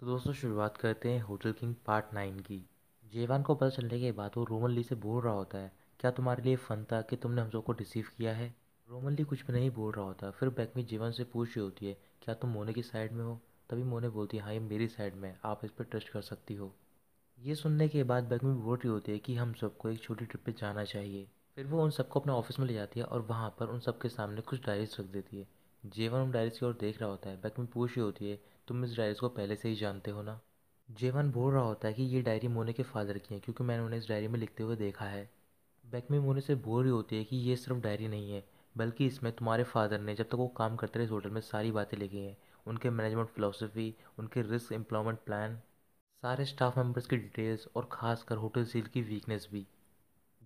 तो दोस्तों शुरुआत करते हैं होटल किंग पार्ट नाइन की जेवान को पता चलने के बाद वो रोमन ली से बोल रहा होता है क्या तुम्हारे लिए फ़न था कि तुमने हम सबको रिसीव किया है रोमन ली कुछ भी नहीं बोल रहा होता फिर बैक में जेवान से पूछ रही होती है क्या तुम मोने की साइड में हो तभी मोने बोलती है हाँ ये मेरी साइड में आप इस पर ट्रस्ट कर सकती हो ये सुनने के बाद बैक में बोल रही होती है कि हम सबको एक छोटी ट्रिप पे जाना चाहिए फिर वो उन सबको अपने ऑफिस में ले जाती है और वहाँ पर उन सबके सामने कुछ डायरीज रख देती है जेवन उन डायरीज की ओर देख रहा होता है बैक में पूछ रही होती है तुम इस डायरी को पहले से ही जानते हो ना जेवन बोल रहा होता है कि ये डायरी मोने के फादर की है क्योंकि मैंने उन्हें इस डायरी में लिखते हुए देखा है बैकमी मोने से बोल रही होती है कि ये सिर्फ डायरी नहीं है बल्कि इसमें तुम्हारे फादर ने जब तक वो काम करते रहे इस होटल में सारी बातें लिखी हैं उनके मैनेजमेंट फ़िलासफ़ी उनके रिस्क एम्प्लॉयमेंट प्लान सारे स्टाफ मेंबर्स की डिटेल्स और ख़ासकर होटल सील की वीकनेस भी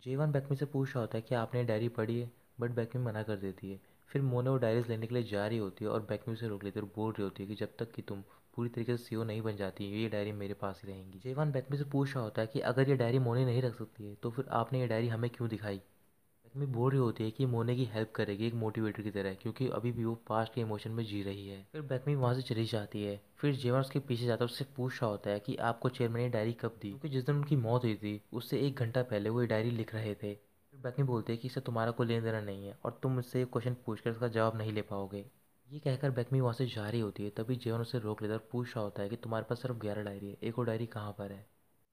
जेवन बैकमी से पूछ रहा होता है कि आपने डायरी पढ़ी है बट बैकमी मना कर देती है फिर मोना वो डायरीज लेने के लिए जा रही होती है और बैकमी उसे रोक लेती है और बोल रही होती है कि जब तक कि तुम पूरी तरीके से सीओ नहीं बन जाती ये डायरी मेरे पास ही रहेंगी जेवान बैकमी से पूछ रहा होता है कि अगर ये डायरी मोने नहीं रख सकती है तो फिर आपने ये डायरी हमें क्यों दिखाई बैकमी बोल रही होती है कि मोने की हेल्प करेगी एक मोटिवेटर की तरह क्योंकि अभी भी वो पास्ट के इमोशन में जी रही है फिर बैकमी वहाँ से चली जाती है फिर जेवान उसके पीछे जाता है उससे पूछ रहा होता है कि आपको चेयरमैन ने डायरी कब दी क्योंकि जिस दिन उनकी मौत हुई थी उससे एक घंटा पहले वो ये डायरी लिख रहे थे में बोलती है कि इससे तुम्हारा कोई लेन देना नहीं है और तुम इससे क्वेश्चन पूछ कर उसका जवाब नहीं ले पाओगे ये कहकर बैकमी वहाँ से जा रही होती है तभी जेवन उसे रोक लेता है और पूछ रहा होता है कि तुम्हारे पास सिर्फ ग्यारह डायरी है एक और डायरी कहाँ पर है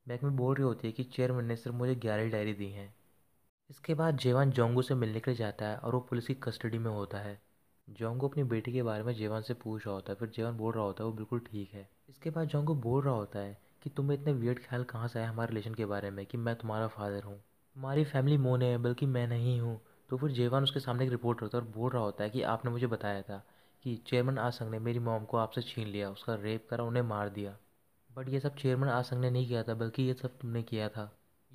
बैकमी बोल रही होती है कि चेयरमैन ने सिर्फ मुझे ग्यारह डायरी दी हैं इसके बाद जेवान जोंगू से मिलने के लिए जाता है और वो पुलिस की कस्टडी में होता है जोंगू अपनी बेटी के बारे में जेवान से पूछ रहा होता है फिर जेवान बोल रहा होता है वो बिल्कुल ठीक है इसके बाद जोंगू बोल रहा होता है कि तुम्हें इतने वियर्ड ख्याल कहाँ से आए हमारे रिलेशन के बारे में कि मैं तुम्हारा फादर हूँ हमारी फैमिली मोने है बल्कि मैं नहीं हूँ तो फिर जेवान उसके सामने एक रिपोर्ट होता है और बोल रहा होता है कि आपने मुझे बताया था कि चेयरमैन आसंग ने मेरी मॉम को आपसे छीन लिया उसका रेप करा उन्हें मार दिया बट ये सब चेयरमैन आसंग ने नहीं किया था बल्कि ये सब तुमने किया था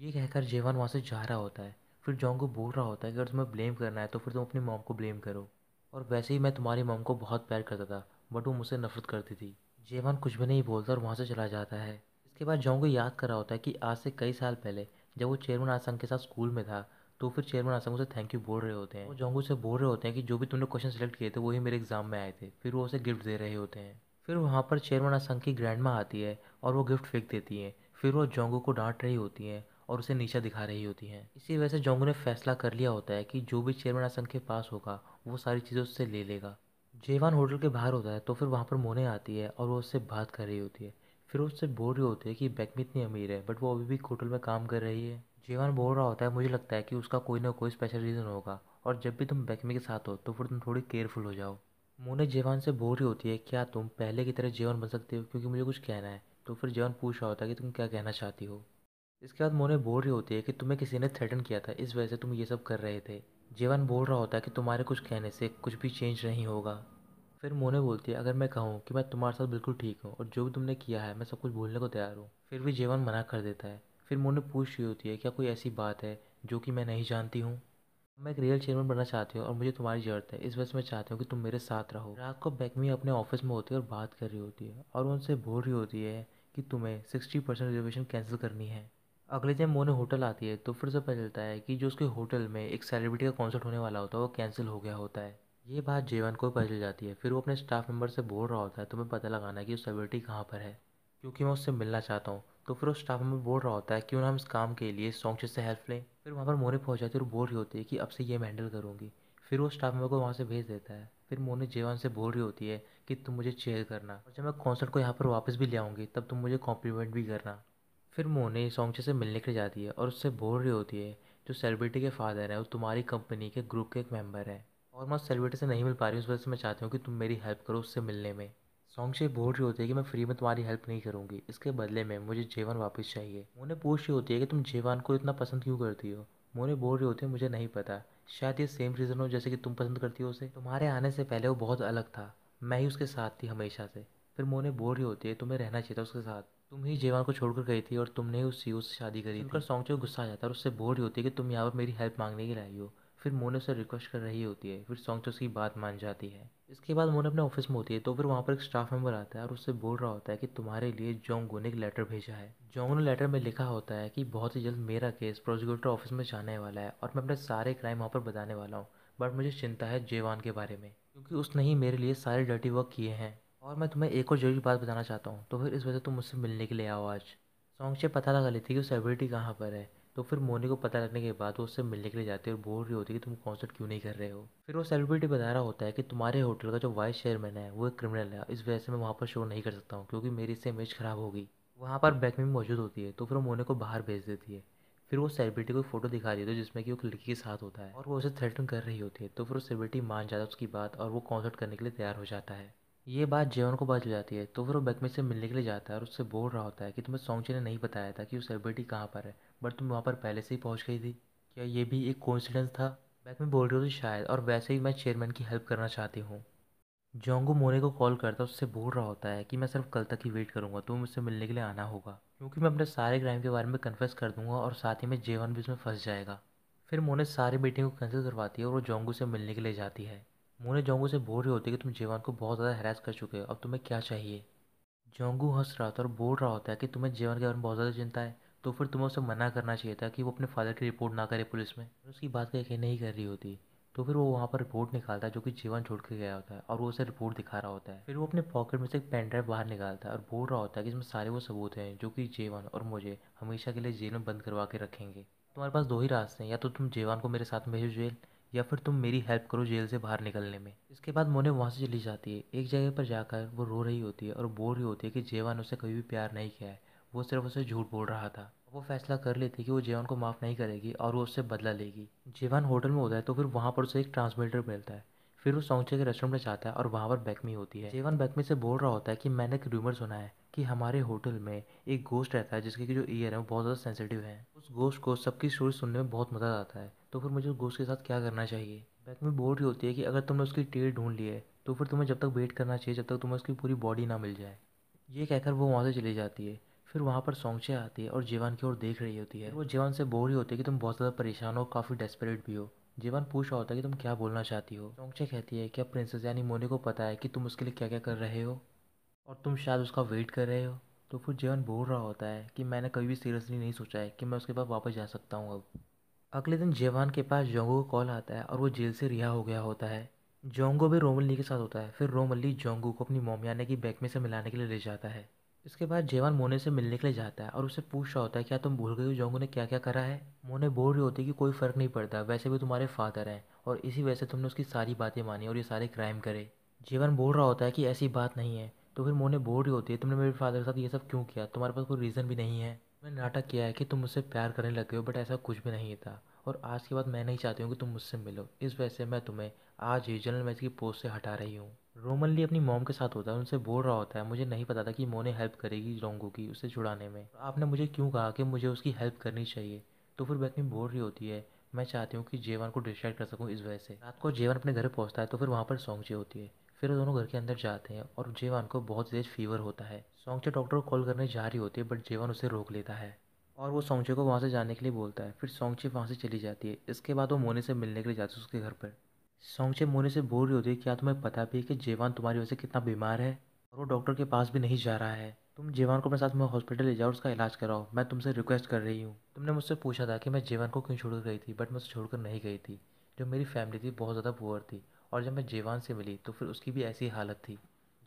ये कहकर जेवान वहाँ से जा रहा होता है फिर जॉन को बोल रहा होता है कि अगर तुम्हें ब्लेम करना है तो फिर तुम अपनी मॉम को ब्लेम करो और वैसे ही मैं तुम्हारी मॉम को बहुत प्यार करता था बट वो मुझसे नफरत करती थी जेवान कुछ भी नहीं बोलता और वहाँ से चला जाता है इसके बाद जॉन को याद कर रहा होता है कि आज से कई साल पहले जब वो चेयरमैन आसंग के साथ स्कूल में था तो फिर चेयरमैन आसंग उसे थैंक यू बोल रहे होते हैं वो जोंगू से बोल रहे होते हैं कि जो भी तुमने क्वेश्चन सेलेक्ट किए थे वही मेरे एग्जाम में आए थे फिर वो उसे गिफ्ट दे रहे होते हैं फिर वहाँ पर चेयरमैन आसंग की ग्रैंड माँ आती है और वो गिफ्ट फेंक देती हैं फिर वो जोंगू को डांट रही होती हैं और उसे नीचा दिखा रही होती हैं इसी वजह से जोंगू ने फैसला कर लिया होता है कि जो भी चेयरमैन आसंग के पास होगा वो सारी चीज़ें उससे ले लेगा जेवान होटल के बाहर होता है तो फिर वहाँ पर मोने आती है और वो उससे बात कर रही होती है फिर उससे बोर ही होते हैं कि बैकमी इतनी अमीर है बट वो अभी भी होटल में काम कर रही है जीवन बोल रहा होता है मुझे लगता है कि उसका कोई ना कोई स्पेशल रीज़न होगा और जब भी तुम बैकमी के साथ हो तो फिर तुम थोड़ी केयरफुल हो जाओ मोने जेवान से बोर रही होती है क्या तुम पहले की तरह जीवन बन सकते हो क्योंकि मुझे कुछ कहना है तो फिर जीवन पूछ रहा होता है कि तुम क्या कहना चाहती हो इसके बाद मोने बोल रही होती है कि तुम्हें किसी ने थ्रेटन किया था इस वजह से तुम ये सब कर रहे थे जीवन बोल रहा होता है कि तुम्हारे कुछ कहने से कुछ भी चेंज नहीं होगा फिर मोने बोलती है अगर मैं कहूँ कि मैं तुम्हारे साथ बिल्कुल ठीक हूँ और जो भी तुमने किया है मैं सब कुछ भूलने को तैयार हूँ फिर भी जेवन मना कर देता है फिर मोने पूछ रही होती है क्या कोई ऐसी बात है जो कि मैं नहीं जानती हूँ मैं एक रियल चेयरमैन बनना चाहती हूँ और मुझे तुम्हारी ज़रूरत है इस वजह से मैं चाहती हूँ कि तुम मेरे साथ रहो रात को बैकमी अपने ऑफिस में होती है और बात कर रही होती है और उनसे बोल रही होती है कि तुम्हें सिक्सटी परसेंट रिजर्वेशन कैंसिल करनी है अगले दिन मोने होटल आती है तो फिर से पता चलता है कि जो उसके होटल में एक सेलिब्रिटी का कॉन्सर्ट होने वाला होता है वो कैंसिल हो गया होता है ये बात जेवन को पता चल जाती है फिर वो अपने स्टाफ मेंबर से बोल रहा होता है तुम्हें पता लगाना है कि सेलिब्रिटी कहाँ पर है क्योंकि मैं उससे मिलना चाहता हूँ तो फिर वो स्टाफ मेंबर बोल रहा होता है कि हम इस काम के लिए सॉन्ग से हेल्प लें फिर वहाँ पर मोने पहुँच जाती है और बोल रही होती है कि अब से ये मैं हैंडल करूँगी फिर वो स्टाफ मेंबर को वहाँ से भेज देता है फिर मोने जेवन से बोल रही होती है कि तुम मुझे चेयर करना और जब मैं कॉन्सर्ट को यहाँ पर वापस भी ले आऊँगी तब तुम मुझे कॉम्प्लीमेंट भी करना फिर मोने सॉन्ग से मिलने के लिए जाती है और उससे बोल रही होती है जो सेलिब्रिटी के फादर हैं वो तुम्हारी कंपनी के ग्रुप के एक मेंबर हैं और मैं सेलिब्रिटी से नहीं मिल पा रही हूँ उस वजह से मैं चाहती हूँ कि तुम मेरी हेल्प करो उससे मिलने में सॉन्ग से बोल रही होती है कि मैं फ्री में तुम्हारी हेल्प नहीं करूँगी इसके बदले में मुझे जेवन वापस चाहिए उन्हें पूछ रही होती है कि तुम जेवान को इतना पसंद क्यों करती हो मोने बोल रही होती है मुझे नहीं पता शायद ये सेम रीज़न हो जैसे कि तुम पसंद करती हो उसे तुम्हारे आने से पहले वो बहुत अलग था मैं ही उसके साथ थी हमेशा से फिर मोने बोल रही होती है तुम्हें रहना चाहिए था उसके साथ तुम ही जेवान को छोड़कर गई थी और तुमने ही उस सीओ से शादी करी थी सॉन्ग से गुस्सा आ जाता है और उससे बोल रही होती है कि तुम यहाँ पर मेरी हेल्प मांगने के लिए आई हो फिर मोने से रिक्वेस्ट कर रही होती है फिर सोंगचो उसकी बात मान जाती है इसके बाद मोने अपने ऑफिस में होती है तो फिर वहाँ पर एक स्टाफ मेंबर आता है और उससे बोल रहा होता है कि तुम्हारे लिए जोंगो ने एक लेटर भेजा है जोंगो ने लेटर में लिखा होता है कि बहुत ही जल्द मेरा केस प्रोसिक्यूटर ऑफिस में जाने वाला है और मैं अपने सारे क्राइम वहाँ पर बताने वाला हूँ बट मुझे चिंता है जेवान के बारे में क्योंकि उसने ही मेरे लिए सारे डर्टी वर्क किए हैं और मैं तुम्हें एक और जरूरी बात बताना चाहता हूँ तो फिर इस वजह तुम मुझसे मिलने के लिए आओ आज सॉन्ग से पता लगा लेती है कि सेलिब्रिटी कहाँ पर है तो फिर मोनी को पता लगने के बाद वो उससे मिलने के लिए जाती है और बोल रही होती है कि तुम कॉन्सर्ट क्यों नहीं कर रहे हो फिर वो सेलिब्रिटी बता रहा होता है कि तुम्हारे होटल का जो वाइस चेयरमैन है वो एक क्रिमिनल है इस वजह से मैं वहाँ पर शो नहीं कर सकता हूँ क्योंकि मेरी इससे इमेज ख़राब होगी वहाँ पर में मौजूद होती है तो फिर वो मोने को बाहर भेज देती है फिर वो सेलिब्रिटी को फोटो दिखा रही होती है जिसमें कि वो लड़की के साथ होता है और वो उसे थ्रेटन कर रही होती है तो फिर वो सेलिब्रिटी मान जाता है उसकी बात और वो कॉन्सर्ट करने के लिए तैयार हो जाता है ये बात जेवन को बात हो जाती है तो फिर वो बैकमेज से मिलने के लिए जाता है और उससे बोल रहा होता है कि तुम्हें सोंगची ने नहीं बताया था कि वो सेलिब्रिटी कहाँ पर है बट तुम वहाँ पर पहले से ही पहुँच गई थी क्या ये भी एक कोइंसिडेंस था बैक बोल रही होती शायद और वैसे ही मैं चेयरमैन की हेल्प करना चाहती हूँ जोंगू मोरे को कॉल करता उससे बोल रहा होता है कि मैं सिर्फ कल तक ही वेट करूँगा तुम तो मुझसे मिलने के लिए आना होगा क्योंकि मैं अपने सारे क्राइम के बारे में कन्फेस कर दूंगा और साथ ही में जेवन भी उसमें फंस जाएगा फिर मोने सारी मीटिंग को कैंसिल करवाती है और वो जोंगू से मिलने के लिए जाती है मोने जोंगू से बोल रही होती है कि तुम जेवान को बहुत ज़्यादा हैरास कर चुके हो अब तुम्हें क्या चाहिए जोंगू हंस रहा था और बोल रहा होता है कि तुम्हें जेवान के बारे में बहुत ज़्यादा चिंता है तो फिर तुम्हें उसे मना करना चाहिए था कि वो अपने फादर की रिपोर्ट ना करे पुलिस में उसकी बात कहीं नहीं कर रही होती तो फिर वो वहाँ पर रिपोर्ट निकालता है जो कि जीवन छोड़ के गया होता है और वो उसे रिपोर्ट दिखा रहा होता है फिर वो अपने पॉकेट में से एक पेन ड्राइव बाहर निकालता है और बोल रहा होता है कि इसमें सारे वो सबूत हैं जो कि जीवन और मुझे हमेशा के लिए जेल में बंद करवा के रखेंगे तुम्हारे पास दो ही रास्ते हैं या तो तुम जीवन को मेरे साथ भेजो जेल या फिर तुम मेरी हेल्प करो जेल से बाहर निकलने में इसके बाद मोने वहाँ से चली जाती है एक जगह पर जाकर वो रो रही होती है और बोल रही होती है कि जेवान उसे कभी भी प्यार नहीं किया है वो सिर्फ उसे झूठ बोल रहा था वो फैसला कर लेती है कि वो जेवान को माफ़ नहीं करेगी और वो उससे बदला लेगी जेवान होटल में होता है तो फिर वहाँ पर उसे एक ट्रांसमीटर मिलता है फिर वो सौचे के रेस्टोरेंट में जाता है और वहाँ पर बैकमी होती है जेवान बैकमी से बोल रहा होता है कि मैंने एक रूमर सुना है कि हमारे होटल में एक गोस्ट रहता है जिसके जो ईयर है वो बहुत ज़्यादा सेंसिटिव है उस गोस्ट को सबकी स्टोरी सुनने में बहुत मज़ा आता है तो फिर मुझे उस गोश्त के साथ क्या करना चाहिए बैक में बोर्ड ही होती है कि अगर तुमने उसकी टेल ढूंढ ली है तो फिर तुम्हें जब तक वेट करना चाहिए जब तक तुम्हें उसकी पूरी बॉडी ना मिल जाए ये कहकर वो वहाँ से चली जाती है फिर वहाँ पर सोंगचे आती है और जीवन की ओर देख रही होती है वो जीवन से बोर ही होती है कि तुम बहुत ज़्यादा परेशान हो काफ़ी डेस्परेट भी हो जीवन पूछ रहा होता है कि तुम क्या बोलना चाहती हो सोंगचे कहती है कि अब प्रिंसेस यानी मोनी को पता है कि तुम उसके लिए क्या क्या कर रहे हो और तुम शायद उसका वेट कर रहे हो तो फिर जीवन बोल रहा होता है कि मैंने कभी भी सीरियसली नहीं सोचा है कि मैं उसके पास वापस जा सकता हूँ अब अगले दिन जेवान के पास जोंगो को कॉल आता है और वो जेल से रिहा हो गया होता है जोंगो भी रोमल्ली के साथ होता है फिर रोमल्ली जोंगो को अपनी मोमियाने की बैक में से मिलाने के लिए ले जाता है इसके बाद जेवान मोने से मिलने के लिए जाता है और उसे पूछ रहा होता है क्या तुम भूल गए हो जोंगो ने क्या क्या करा है मोने बोल रही होती है कि कोई फ़र्क नहीं पड़ता वैसे भी तुम्हारे फादर हैं और इसी वजह से तुमने उसकी सारी बातें मानी और ये सारे क्राइम करे जेवान बोल रहा होता है कि ऐसी बात नहीं है तो फिर मोने बोल रही होती है तुमने मेरे फादर के साथ ये सब क्यों किया तुम्हारे पास कोई रीज़न भी नहीं है मैंने नाटक किया है कि तुम मुझसे प्यार करने लगे हो बट ऐसा कुछ भी नहीं था और आज के बाद मैं नहीं चाहती हूँ कि तुम मुझसे मिलो इस वजह से मैं तुम्हें आज ही जनरल मैच की पोस्ट से हटा रही हूँ रोमन ली अपनी मोम के साथ होता है उनसे बोल रहा होता है मुझे नहीं पता था कि मोने हेल्प करेगी रोंगो की उसे छुड़ाने में आपने मुझे क्यों कहा कि मुझे उसकी हेल्प करनी चाहिए तो फिर बैकमी बोल रही होती है मैं चाहती हूँ कि जेवन को डिस्ट्रैक्ट कर सकूँ इस वजह से रात को जेवन अपने घर पहुँचता है तो फिर वहाँ पर जी होती है फिर वो दोनों घर के अंदर जाते हैं और जेवान को बहुत तेज़ फीवर होता है सोंगचे डॉक्टर को कॉल करने जा रही होती है बट जेवान उसे रोक लेता है और वो सोंगचे को वहाँ से जाने के लिए बोलता है फिर सोंगचे वहाँ से चली जाती है इसके बाद वो मोने से मिलने के लिए जाती है उसके घर पर सोंगचे मोने से बोल रही होती है क्या तुम्हें पता भी है कि जेवान तुम्हारी वजह से कितना बीमार है और वो डॉक्टर के पास भी नहीं जा रहा है तुम जेवान को मेरे साथ में हॉस्पिटल ले जाओ उसका इलाज कराओ मैं तुमसे रिक्वेस्ट कर रही हूँ तुमने मुझसे पूछा था कि मैं जेवान को क्यों छोड़कर गई थी बट मैं उसे छोड़कर नहीं गई थी जो मेरी फैमिली थी बहुत ज़्यादा पुअर थी और जब मैं जेवान से मिली तो फिर उसकी भी ऐसी हालत थी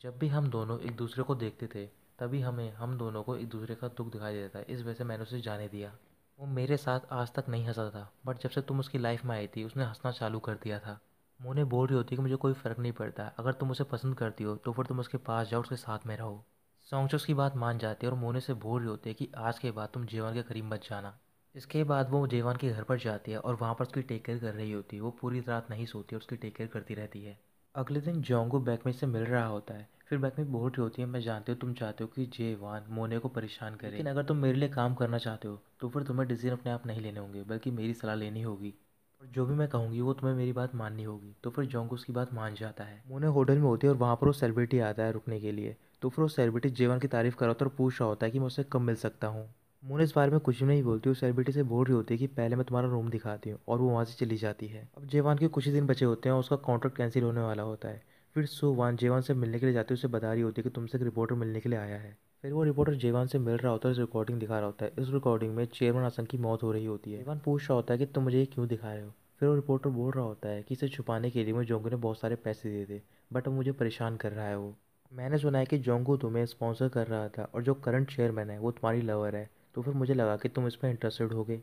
जब भी हम दोनों एक दूसरे को देखते थे तभी हमें हम दोनों को एक दूसरे का दुख दिखाई देता था इस वजह से मैंने उसे जाने दिया वो मेरे साथ आज तक नहीं हंसा था बट जब से तुम उसकी लाइफ में आई थी उसने हंसना चालू कर दिया था मोने बोल रही होती कि मुझे कोई फ़र्क नहीं पड़ता अगर तुम उसे पसंद करती हो तो फिर तुम उसके पास जाओ उसके साथ में रहो सोंगचो की बात मान जाती है और मोने से बोल रही होती है कि आज के बाद तुम जीवन के करीब मत जाना इसके बाद वो जेवान के घर पर जाती है और वहाँ पर उसकी टेक केयर कर रही होती है वो पूरी रात नहीं सोती और उसकी टेक केयर करती रहती है अगले दिन जोंगो बैकमेज से मिल रहा होता है फिर बैकमेज बोल रही होती है मैं जानती हूँ तुम चाहते हो कि जेवान मोने को परेशान करे लेकिन अगर तुम मेरे लिए काम करना चाहते हो तो फिर तुम्हें डिसीजन अपने आप नहीं लेने होंगे बल्कि मेरी सलाह लेनी होगी और जो भी मैं कहूँगी वो तुम्हें मेरी बात माननी होगी तो फिर जोंगो उसकी बात मान जाता है मोने होटल में होती है और वहाँ पर वो सेलिब्रिटी आता है रुकने के लिए तो फिर वो सेलिब्रिटी जेवान की तारीफ़ कराता है और पूछ रहा होता है कि मैं उससे कब मिल सकता हूँ मोन इस बारे में कुछ भी नहीं बोलती उस सेलिब्रिटी से बोल रही होती है कि पहले मैं तुम्हारा रूम दिखाती हूँ और वो वहाँ से चली जाती है अब जेवान के कुछ ही दिन बचे होते हैं और उसका कॉन्ट्रैक्ट कैंसिल होने वाला होता है फिर वन जेवान से मिलने के लिए जाती है उसे बता रही होती है कि तुमसे एक रिपोर्टर मिलने के लिए आया है फिर वो रिपोर्टर जेवान से मिल रहा होता है रिकॉर्डिंग दिखा रहा होता है इस रिकॉर्डिंग में चेयरमैन आसंग की मौत हो रही होती है जेवान पूछ रहा होता है कि तुम मुझे ये क्यों दिखा रहे हो फिर वो रिपोर्टर बोल रहा होता है कि इसे छुपाने के लिए मुझे जोंगू ने बहुत सारे पैसे दिए थे बट अब मुझे परेशान कर रहा है वो मैंने सुना है कि जोंगू तुम्हें स्पॉन्सर कर रहा था और जो करंट चेयरमैन है वो तुम्हारी लवर है तो फिर मुझे लगा कि तुम इसमें इंटरेस्टेड हो गए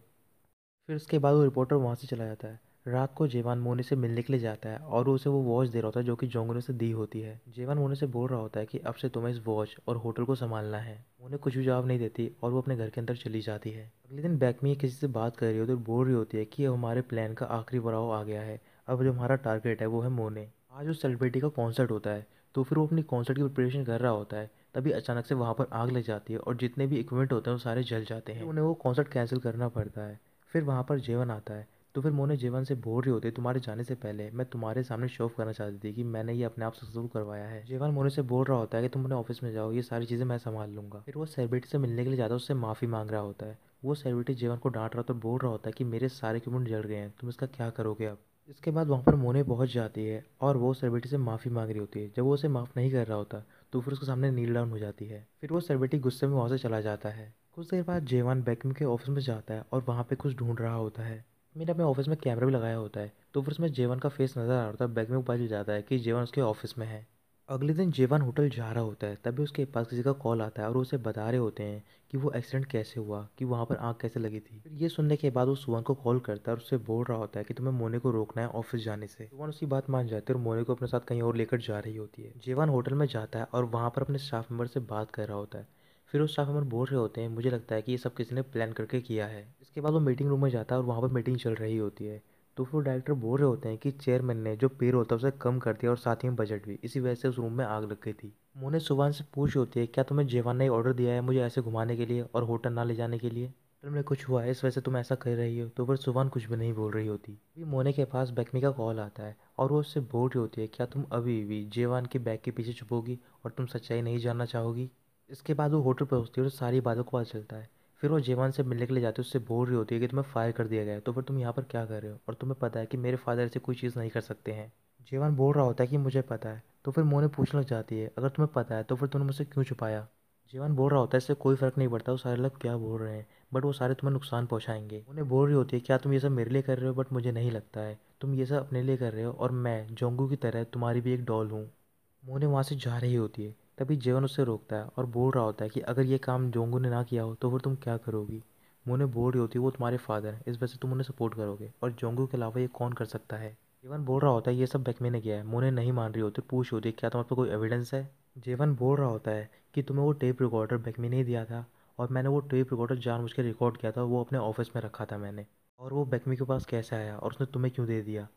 फिर उसके बाद वो रिपोर्टर वहाँ से चला जाता है रात को जेवान मोने से मिलने के लिए जाता है और उसे वो वॉच दे रहा होता है जो कि जोंगने से दी होती है जेवान मोने से बोल रहा होता है कि अब से तुम्हें इस वॉच और होटल को संभालना है उन्हें कुछ भी जवाब नहीं देती और वो अपने घर के अंदर चली जाती है अगले दिन बैक में किसी से बात कर रही होती है और बोल रही होती है कि हमारे प्लान का आखिरी पड़ाव आ गया है अब जो हमारा टारगेट है वो है मोने आज उस सेलिब्रिटी का कॉन्सर्ट होता है तो फिर वो अपनी कॉन्सर्ट की प्रिपरेशन कर रहा होता है तभी अचानक से वहाँ पर आग लग जाती है और जितने भी इक्विपमेंट होते हैं वो सारे जल जाते हैं उन्हें वो कॉन्सर्ट कैंसिल करना पड़ता है फिर वहाँ पर जेवन आता है तो फिर मोने जेवन से बोल रही होती है तुम्हारे जाने से पहले मैं तुम्हारे सामने शो ऑफ करना चाहती थी कि मैंने ये अपने आप सक्सेसफुल करवाया है जेवन मोने से बोल रहा होता है कि तुम अपने ऑफिस में जाओ ये सारी चीज़ें मैं संभाल लूँगा फिर वो सेलिब्रिटी से मिलने के लिए जाता है उससे माफ़ी मांग रहा होता है वो सेलिब्रिटी जेवन को डांट रहा तो बोल रहा होता है कि मेरे सारे इक्विपमेंट जल गए हैं तुम इसका क्या करोगे अब इसके बाद वहाँ पर मोने पहुँच जाती है और वो सेलिब्रिटी से माफ़ी मांग रही होती है जब वो उसे माफ़ नहीं कर रहा होता तो फिर उसके सामने नील डाउन हो जाती है फिर वो सरबेटी गुस्से में वहाँ से चला जाता है कुछ देर बाद जेवान बैकम के ऑफिस में जाता है और वहाँ पर कुछ ढूंढ रहा होता है मैंने अपने ऑफिस में कैमरा भी लगाया होता है तो फिर उसमें जेवन का फेस नज़र आ रहा था है बैग पता चल जाता है कि जेवन उसके ऑफिस में है अगले दिन जेवान होटल जा रहा होता है तभी उसके पास किसी का कॉल आता है और उसे बता रहे होते हैं कि वो एक्सीडेंट कैसे हुआ कि वहाँ पर आग कैसे लगी थी फिर ये सुनने के बाद वो सुवन को कॉल करता है और उससे बोल रहा होता है कि तुम्हें मोने को रोकना है ऑफिस जाने से सुवन उसकी बात मान जाती है और मोने को अपने साथ कहीं और लेकर जा रही होती है जेवान होटल में जाता है और वहाँ पर अपने स्टाफ मेम्बर से बात कर रहा होता है फिर वो स्टाफ मेम्बर बोल रहे होते हैं मुझे लगता है कि ये सब किसी ने प्लान करके किया है इसके बाद वो मीटिंग रूम में जाता है और वहाँ पर मीटिंग चल रही होती है तो फिर डायरेक्टर बोल रहे होते हैं कि चेयरमैन ने जो पेड़ होता है उसे कम कर दिया और साथ ही में बजट भी इसी वजह से उस रूम में आग लग गई थी मोने सुबान से पूछ होती है क्या तुम्हें जेवान ने ऑर्डर दिया है मुझे ऐसे घुमाने के लिए और होटल ना ले जाने के लिए होटल में कुछ हुआ है इस वजह से तुम ऐसा कर रही हो तो फिर सुबान कुछ भी नहीं बोल रही होती अभी मोने के पास बैकमी का कॉल आता है और वो उससे बोल रही होती है क्या तुम अभी भी जेवान के बैग के पीछे छुपोगी और तुम सच्चाई नहीं जानना चाहोगी इसके बाद वो होटल पहुँचती है और सारी बातों को पता चलता है फिर वो जवान से मिलने के लिए जाते उससे बोल रही होती है कि तुम्हें फायर कर दिया गया है तो फिर तुम यहाँ पर क्या कर रहे हो और तुम्हें पता है कि मेरे फादर ऐसे कोई चीज़ नहीं कर सकते हैं जवान बोल रहा होता है कि मुझे पता है तो फिर मोने पूछ लग जाती है अगर तुम्हें पता है तो फिर तुमने मुझसे क्यों छुपाया जीवन बोल रहा होता है इससे कोई फ़र्क नहीं पड़ता वो सारे लोग क्या बोल रहे हैं बट वो सारे तुम्हें नुकसान पहुंचाएंगे उन्हें बोल रही होती है क्या तुम ये सब मेरे लिए कर रहे हो बट मुझे नहीं लगता है तुम ये सब अपने लिए कर रहे हो और मैं जोंगू की तरह तुम्हारी भी एक डॉल हूँ मोने वहाँ से जा रही होती है तभी जेवन उसे रोकता है और बोल रहा होता है कि अगर ये काम जोंगू ने ना किया हो तो फिर तुम क्या करोगी मुने बोल रही होती है वो तुम्हारे फादर हैं इस वजह से तुम उन्हें सपोर्ट करोगे और जोंगू के अलावा ये कौन कर सकता है जेवन बोल रहा होता है ये सब बैकमे ने किया है मुने नहीं मान रही होती पूछ होती है क्या तुम्हारे कोई एविडेंस है जेवन बोल रहा होता है कि तुम्हें वो टेप रिकॉर्डर बैकमे ने दिया था और मैंने वो टेप रिकॉर्डर जानबूझ के रिकॉर्ड किया था वो अपने ऑफिस में रखा था मैंने और वो बैकमी के पास कैसे आया और उसने तुम्हें क्यों दे दिया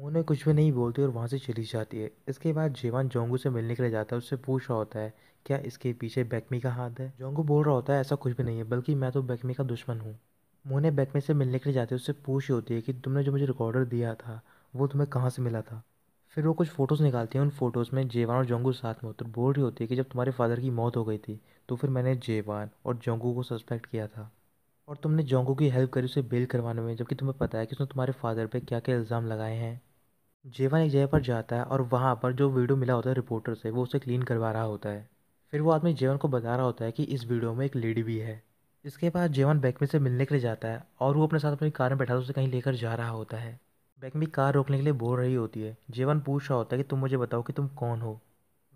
मोना कुछ भी नहीं बोलती और वहाँ से चली जाती है इसके बाद जेवान जोंगू से मिलने के लिए जाता है उससे पूछ रहा होता है क्या इसके पीछे बैकमी का हाथ है जोंगू बोल रहा होता है ऐसा कुछ भी नहीं है बल्कि मैं तो बैकमी का दुश्मन हूँ मोने बैकमी से मिलने के लिए जाते है उससे पूछ होती है कि तुमने जो मुझे रिकॉर्डर दिया था वो तुम्हें कहाँ से मिला था फिर वो कुछ फ़ोटोज़ निकालती है उन फ़ोटोज़ में जेवान और जोंगू साथ में होते बोल रही होती है कि जब तुम्हारे फादर की मौत हो गई थी तो फिर मैंने जेवान और जोंगू को सस्पेक्ट किया था और तुमने जोंगू की हेल्प करी उसे बेल करवाने में जबकि तुम्हें पता है कि उसने तुम्हारे फादर पे क्या क्या इल्ज़ाम लगाए हैं जेवन एक जगह पर जाता है और वहाँ पर जो वीडियो मिला होता है रिपोर्टर से वो उसे क्लीन करवा रहा होता है फिर वो आदमी जेवन को बता रहा होता है कि इस वीडियो में एक लेडी भी है इसके बाद जेवन बैकमी से मिलने के लिए जाता है और वो अपने साथ अपनी कार में बैठा उसे कहीं लेकर जा रहा होता है बैकमी कार रोकने के लिए बोल रही होती है जेवन पूछ रहा होता है कि तुम मुझे बताओ कि तुम कौन हो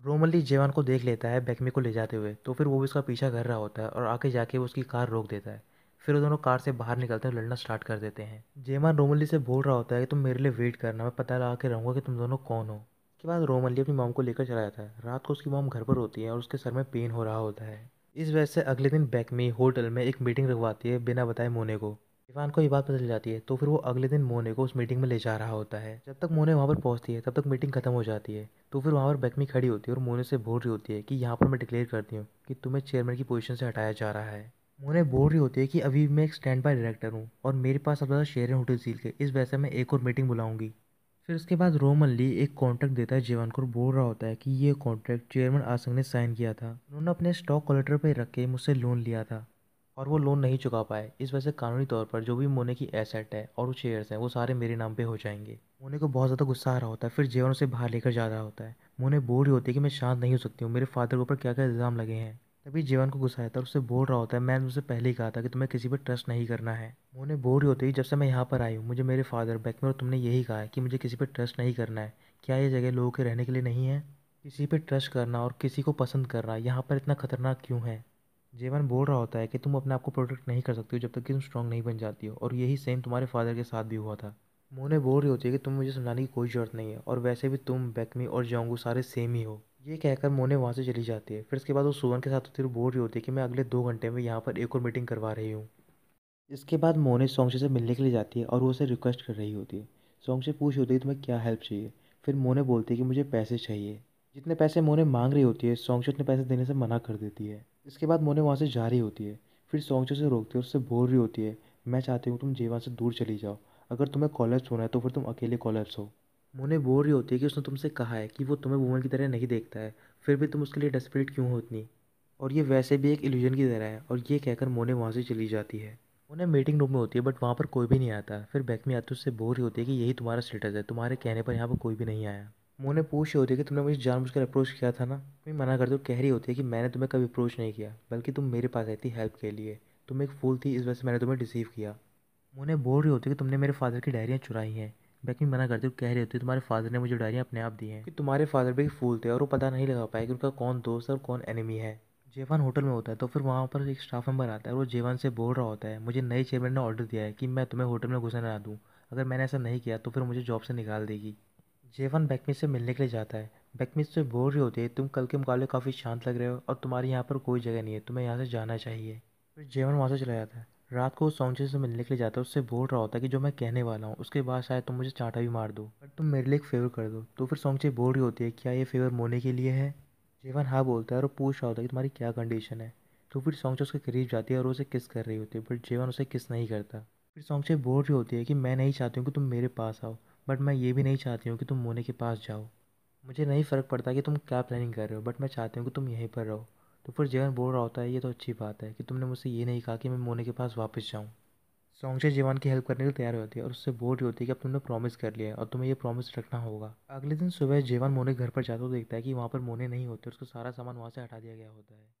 रोमली जेवन को देख लेता है बैकमी को ले जाते हुए तो फिर वो भी उसका पीछा कर रहा होता है और आके जाके वो उसकी कार रोक देता है फिर वो दोनों कार से बाहर निकलते हैं लड़ना स्टार्ट कर देते हैं जेमान रोमली से बोल रहा होता है कि तुम मेरे लिए वेट करना मैं पता लगा के रहूँगा कि तुम दोनों कौन हो उसके बाद रोमली अपनी मॉम को लेकर चला जाता है रात को उसकी मॉम घर पर होती है और उसके सर में पेन हो रहा होता है इस वजह से अगले दिन बैकमी होटल में एक मीटिंग रखवाती है बिना बताए मोने को इवान को ये बात पता चल जाती है तो फिर वो अगले दिन मोने को उस मीटिंग में ले जा रहा होता है जब तक मोने वहाँ पर पहुँचती है तब तक मीटिंग खत्म हो जाती है तो फिर वहाँ पर बैकमी खड़ी होती है और मोने से बोल रही होती है कि यहाँ पर मैं डिक्लेयर करती हूँ कि तुम्हें चेयरमैन की पोजीशन से हटाया जा रहा है उन्हें बोल रही होती है कि अभी मैं एक स्टैंड बाय डायरेक्टर हूँ और मेरे पास सबसे ज़्यादा शेयर है होटल सील के इस वजह से मैं एक और मीटिंग बुलाऊंगी फिर उसके बाद रोमन ली एक कॉन्ट्रैक्ट देता है जीवन को और बोल रहा होता है कि ये कॉन्ट्रैक्ट चेयरमैन आसंग ने साइन किया था उन्होंने अपने स्टॉक कलेक्टर पर रख के मुझसे लोन लिया था और वो लोन नहीं चुका पाए इस वजह से कानूनी तौर पर जो भी मोने की एसेट है और वो शेयर्स हैं वो सारे मेरे नाम पे हो जाएंगे मोने को बहुत ज़्यादा गुस्सा आ रहा होता है फिर जीवन उसे बाहर लेकर जा रहा होता है मोने बोल रही होती है कि मैं शांत नहीं हो सकती हूँ मेरे फादर के ऊपर क्या क्या इल्ज़ाम लगे हैं तभी जीवन को गुस्सा आता था और उससे बोल रहा होता है मैंने उसे पहले ही कहा था कि तुम्हें किसी पर ट्रस्ट नहीं करना है उन्होंने बोर ही होती है जब से मैं यहाँ पर आई हूँ मुझे मेरे फादर बैक में और तुमने यही कहा है कि मुझे किसी पर ट्रस्ट नहीं करना है क्या ये जगह लोगों के रहने के लिए नहीं है किसी पर ट्रस्ट करना और किसी को पसंद करना यहाँ पर इतना खतरनाक क्यों है जीवन बोल रहा होता है कि तुम अपने आप को प्रोटेक्ट नहीं कर सकती हो जब तक कि तुम स्ट्रांग नहीं बन जाती हो और यही सेम तुम्हारे फादर के साथ भी हुआ था मोने बोल रही होती है कि तुम मुझे समझाने की कोई ज़रूरत नहीं है और वैसे भी तुम बैकमी और जोंगू सारे सेम ही हो ये कहकर मोने वहाँ से चली जाती है फिर इसके बाद वो सुवन के साथ होती है बोल रही होती है कि मैं अगले दो घंटे में यहाँ पर एक और मीटिंग करवा रही हूँ इसके बाद मोने सोंगशे से मिलने के लिए जाती है और वो उसे रिक्वेस्ट कर रही होती है सोंगशे पूछ होती है तुम्हें क्या हेल्प चाहिए फिर मोने बोलती है कि मुझे पैसे चाहिए जितने पैसे मोने मांग रही होती है सोंगशे उतने पैसे देने से मना कर देती है इसके बाद मोने वहाँ से जा रही होती है फिर सोंगशे से रोकती है उससे बोल रही होती है मैं चाहती हूँ तुम जेवा से दूर चली जाओ अगर तुम्हें कॉलेज होना है तो फिर तुम अकेले कॉलेज हो मोने वो रही होती है कि उसने तुमसे कहा है कि वो तुम्हें वूमन की तरह नहीं देखता है फिर भी तुम उसके लिए डेस्परेट क्यों हो इतनी और ये वैसे भी एक इल्यूजन की तरह है और ये कहकर मोने वहाँ से चली जाती है उन्हें मीटिंग रूम में होती है बट वहाँ पर कोई भी नहीं आता फिर बैक में आते उससे बोर ही होती है कि यही तुम्हारा स्टेटस है तुम्हारे कहने पर यहाँ पर कोई भी नहीं आया मोने पूछ रही होती है कि तुमने मुझे जानबूझकर अप्रोच किया था ना तुम्हें मना कर दो कह रही होती है कि मैंने तुम्हें कभी अप्रोच नहीं किया बल्कि तुम मेरे पास आई थी हेल्प के लिए तुम एक फूल थी इस वजह से मैंने तुम्हें रिसीव किया मोने बोल रही होती है कि तुमने मेरे फादर की डायरियाँ चुराई हैं बैकिंग मना करते हुए कह रहे होते तुम्हारे फादर ने मुझे डायरियाँ अपने आप दी हैं कि तुम्हारे फादर भी फूल थे और वो पता नहीं लगा पाया कि उनका कौन दोस्त और कौन एनिमी है जेवान होटल में होता है तो फिर वहाँ पर एक स्टाफ मेंबर आता है और वो जेवान से बोल रहा होता है मुझे नए चेयरमैन ने ऑर्डर दिया है कि मैं तुम्हें होटल में घुसने ना दूँ अगर मैंने ऐसा नहीं किया तो फिर मुझे जॉब से निकाल देगी जेवान बैकमिस से मिलने के लिए जाता है बैकमिस से बोल रही होती है तुम कल के मुकाबले काफ़ी शांत लग रहे हो और तुम्हारी यहाँ पर कोई जगह नहीं है तुम्हें यहाँ से जाना चाहिए फिर जेवन वहाँ से चला जाता है रात को उस से मिलने के लिए जाता है उससे बोल रहा होता है कि जो मैं कहने वाला हूँ उसके बाद शायद तुम मुझे चाटा भी मार दो बट तुम मेरे लिए एक फेवर कर दो तो फिर सौंचे बोल रही होती है क्या ये फेवर मोने के लिए है जीवन हाँ बोलता है और पूछ रहा होता है कि तुम्हारी क्या कंडीशन है तो फिर सौचे उसके करीब जाती है और उसे किस कर रही होती है बट जीवन उसे किस नहीं करता फिर सौंचे बोल रही होती है कि मैं नहीं चाहती हूँ कि तुम मेरे पास आओ बट मैं ये भी नहीं चाहती हूँ कि तुम मोने के पास जाओ मुझे नहीं फ़र्क पड़ता कि तुम क्या प्लानिंग कर रहे हो बट मैं चाहती हूँ कि तुम यहीं पर रहो तो फिर जीवन बोल रहा होता है ये तो अच्छी बात है कि तुमने मुझसे ये नहीं कहा कि मैं मोने के पास वापस जाऊँ सोंगशे जीवान की हेल्प करने के लिए तैयार होती है और उससे बोल रही होती है कि अब तुमने प्रॉमिस कर लिया है और तुम्हें ये प्रॉमिस रखना होगा अगले दिन सुबह जीवान मोने घर पर जाता तो देखता है कि वहाँ पर मोने नहीं होते उसका सारा सामान वहाँ से हटा दिया गया होता है